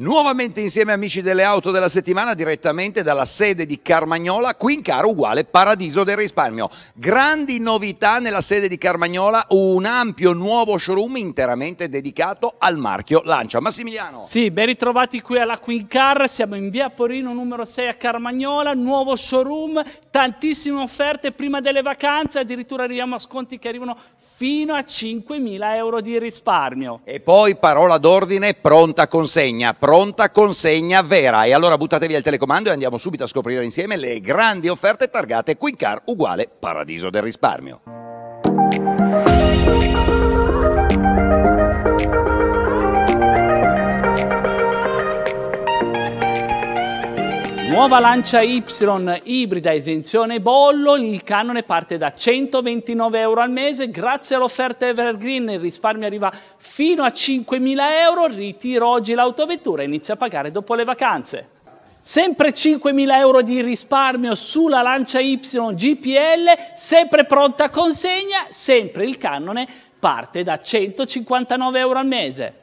nuovamente insieme amici delle auto della settimana direttamente dalla sede di Carmagnola, qui in caro uguale paradiso del risparmio. Grandi novità nella sede di Carmagnola, un ampio nuovo showroom interamente dedicato al marchio Lancia. Massimiliano. Sì, ben ritrovati qui alla Quincar, siamo in via Porino numero 6 a Carmagnola, nuovo showroom, tantissime offerte prima delle vacanze, addirittura arriviamo a sconti che arrivano fino a 5.000 euro di risparmio. E poi parola d'ordine, pronta consegna. Pronta pronta consegna vera. E allora buttate via il telecomando e andiamo subito a scoprire insieme le grandi offerte targate Quincar uguale Paradiso del risparmio. Nuova Lancia Y ibrida esenzione bollo, il canone parte da 129 euro al mese, grazie all'offerta Evergreen il risparmio arriva fino a 5.000 euro, ritiro oggi l'autovettura e inizio a pagare dopo le vacanze. Sempre 5.000 euro di risparmio sulla Lancia Y GPL, sempre pronta consegna, sempre il canone parte da 159 euro al mese.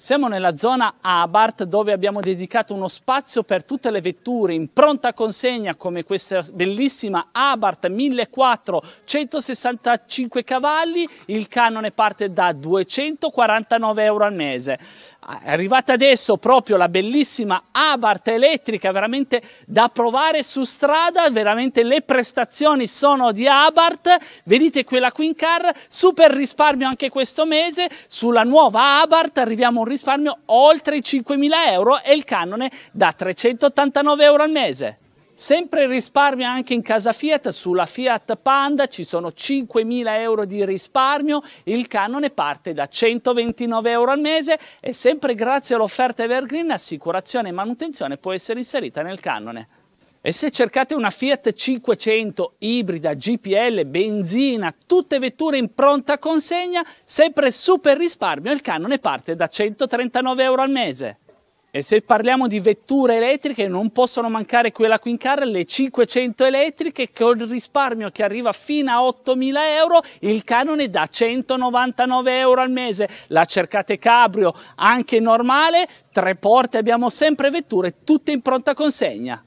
Siamo nella zona Abart dove abbiamo dedicato uno spazio per tutte le vetture in pronta consegna come questa bellissima Abart 1004 165 cavalli, il canone parte da 249 euro al mese. È arrivata adesso proprio la bellissima Abart elettrica, veramente da provare su strada, veramente le prestazioni sono di Abart, vedete quella qui car, super risparmio anche questo mese, sulla nuova Abart arriviamo a un risparmio oltre i 5.000 euro e il canone da 389 euro al mese. Sempre risparmio anche in casa Fiat, sulla Fiat Panda ci sono 5.000 euro di risparmio, il canone parte da 129 euro al mese e sempre grazie all'offerta Evergreen assicurazione e manutenzione può essere inserita nel canone. E se cercate una Fiat 500 ibrida, GPL, benzina, tutte vetture in pronta consegna, sempre super risparmio, il canone parte da 139 euro al mese. E se parliamo di vetture elettriche, non possono mancare quella qui car, le 500 elettriche, con il risparmio che arriva fino a 8.000 euro, il canone da 199 euro al mese. La cercate cabrio, anche normale, tre porte, abbiamo sempre vetture, tutte in pronta consegna.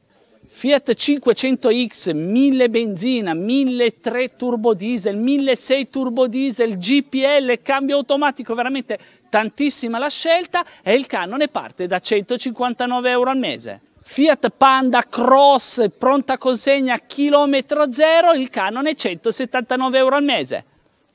Fiat 500X, 1000 benzina, 1003 turbo diesel, 1006 turbo diesel, GPL, cambio automatico, veramente tantissima la scelta e il canone parte da 159 euro al mese. Fiat Panda Cross, pronta consegna, chilometro zero, il canone 179 euro al mese.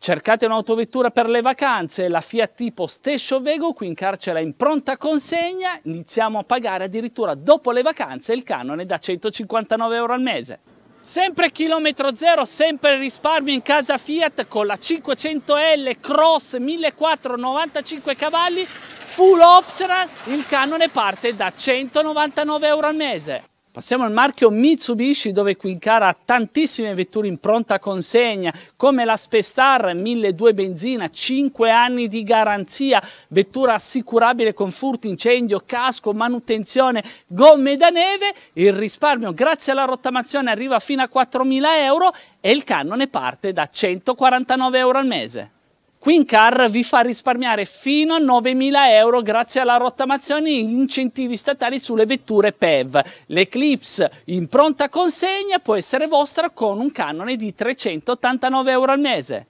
Cercate un'autovettura per le vacanze, la Fiat tipo Stescio Vego qui in carcere in pronta consegna, iniziamo a pagare addirittura dopo le vacanze il canone da 159 euro al mese. Sempre chilometro zero, sempre risparmio in casa Fiat con la 500L Cross 1495 cavalli, full optional, il canone parte da 199 euro al mese. Passiamo al marchio Mitsubishi dove Quincara ha tantissime vetture in pronta consegna come la Spestar 1200 benzina, 5 anni di garanzia, vettura assicurabile con furti, incendio, casco, manutenzione, gomme da neve, il risparmio grazie alla rottamazione arriva fino a 4.000 euro e il canone parte da 149 euro al mese. Quincar vi fa risparmiare fino a 9.000 euro grazie alla rottamazione e incentivi statali sulle vetture PEV. L'Eclipse in pronta consegna può essere vostra con un canone di 389 euro al mese.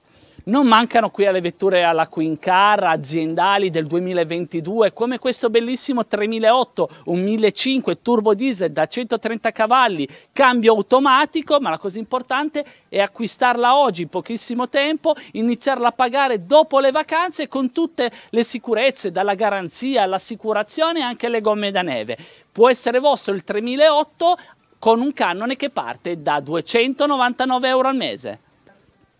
Non mancano qui le vetture alla Queen Car aziendali del 2022 come questo bellissimo 3008, un 1005 turbo diesel da 130 cavalli, cambio automatico, ma la cosa importante è acquistarla oggi in pochissimo tempo, iniziarla a pagare dopo le vacanze con tutte le sicurezze, dalla garanzia all'assicurazione e anche le gomme da neve. Può essere vostro il 3008 con un cannone che parte da 299 euro al mese.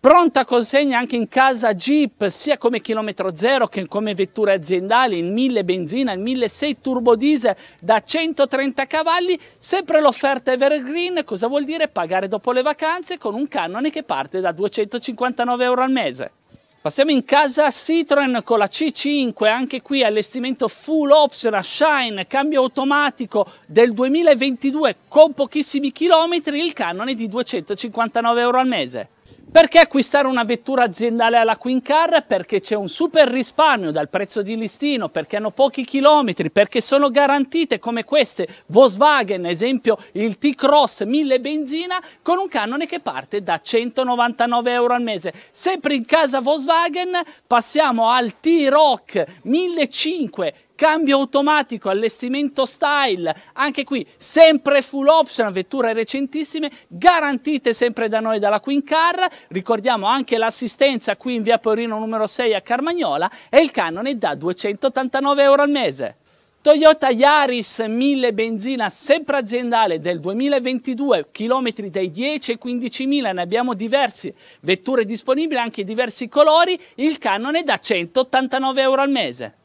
Pronta consegna anche in casa Jeep, sia come chilometro zero che come vetture aziendali, il 1000 benzina, il 1006 turbo diesel da 130 cavalli, sempre l'offerta Evergreen, cosa vuol dire pagare dopo le vacanze con un cannone che parte da 259 euro al mese. Passiamo in casa Citroen con la C5, anche qui allestimento full option a Shine, cambio automatico del 2022 con pochissimi chilometri, il cannone di 259 euro al mese. Perché acquistare una vettura aziendale alla Quincar? Perché c'è un super risparmio dal prezzo di listino, perché hanno pochi chilometri, perché sono garantite come queste Volkswagen, esempio il T-Cross 1000 benzina, con un canone che parte da 199 euro al mese. Sempre in casa Volkswagen passiamo al T-Rock 1500 cambio automatico, allestimento style, anche qui sempre full option, vetture recentissime, garantite sempre da noi dalla Queen Car, ricordiamo anche l'assistenza qui in via Porino numero 6 a Carmagnola e il canone da 289 euro al mese. Toyota Yaris 1000 benzina sempre aziendale del 2022, chilometri dai 10 ai 15 ne abbiamo diversi, vetture disponibili anche diversi colori, il canone da 189 euro al mese.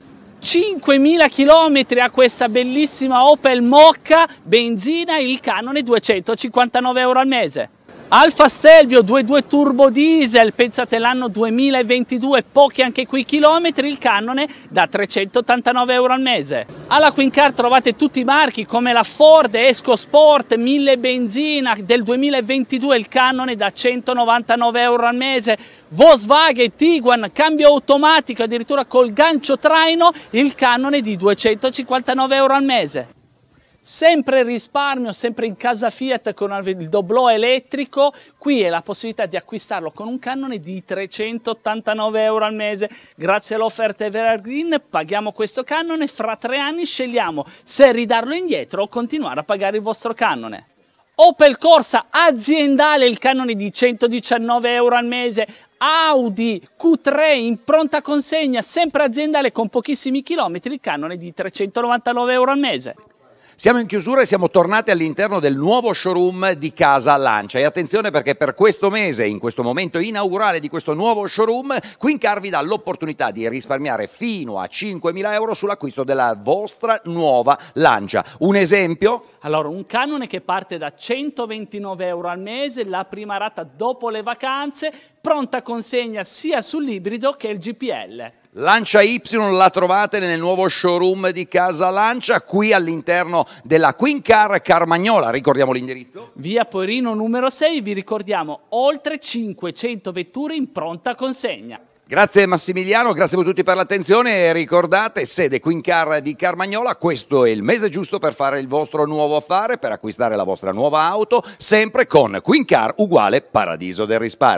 5.000 km a questa bellissima Opel Mocca, benzina, il canone 259 euro al mese. Alfa Stelvio 2.2 turbo diesel, pensate l'anno 2022, pochi anche qui chilometri, il cannone da 389 euro al mese. Alla Quincar trovate tutti i marchi come la Ford Esco Sport 1000 benzina del 2022, il cannone da 199 euro al mese, Volkswagen Tiguan, cambio automatico addirittura col gancio traino, il cannone di 259 euro al mese sempre risparmio, sempre in casa Fiat con il doblò elettrico, qui è la possibilità di acquistarlo con un cannone di 389 euro al mese. Grazie all'offerta Evergreen paghiamo questo cannone, fra tre anni scegliamo se ridarlo indietro o continuare a pagare il vostro cannone. Opel Corsa aziendale, il cannone di 119 euro al mese, Audi Q3 in pronta consegna, sempre aziendale con pochissimi chilometri, il cannone di 399 euro al mese. Siamo in chiusura e siamo tornati all'interno del nuovo showroom di Casa Lancia e attenzione perché per questo mese, in questo momento inaugurale di questo nuovo showroom, Quincar vi dà l'opportunità di risparmiare fino a 5.000 euro sull'acquisto della vostra nuova Lancia. Un esempio? Allora, un canone che parte da 129 euro al mese, la prima rata dopo le vacanze, pronta consegna sia sull'ibrido che il GPL. Lancia Y la trovate nel nuovo showroom di Casa Lancia, qui all'interno della Quincar Carmagnola, ricordiamo l'indirizzo. Via Porino numero 6, vi ricordiamo oltre 500 vetture in pronta consegna. Grazie Massimiliano, grazie a tutti per l'attenzione ricordate sede Quincar di Carmagnola, questo è il mese giusto per fare il vostro nuovo affare, per acquistare la vostra nuova auto, sempre con Quincar uguale Paradiso del Risparmio.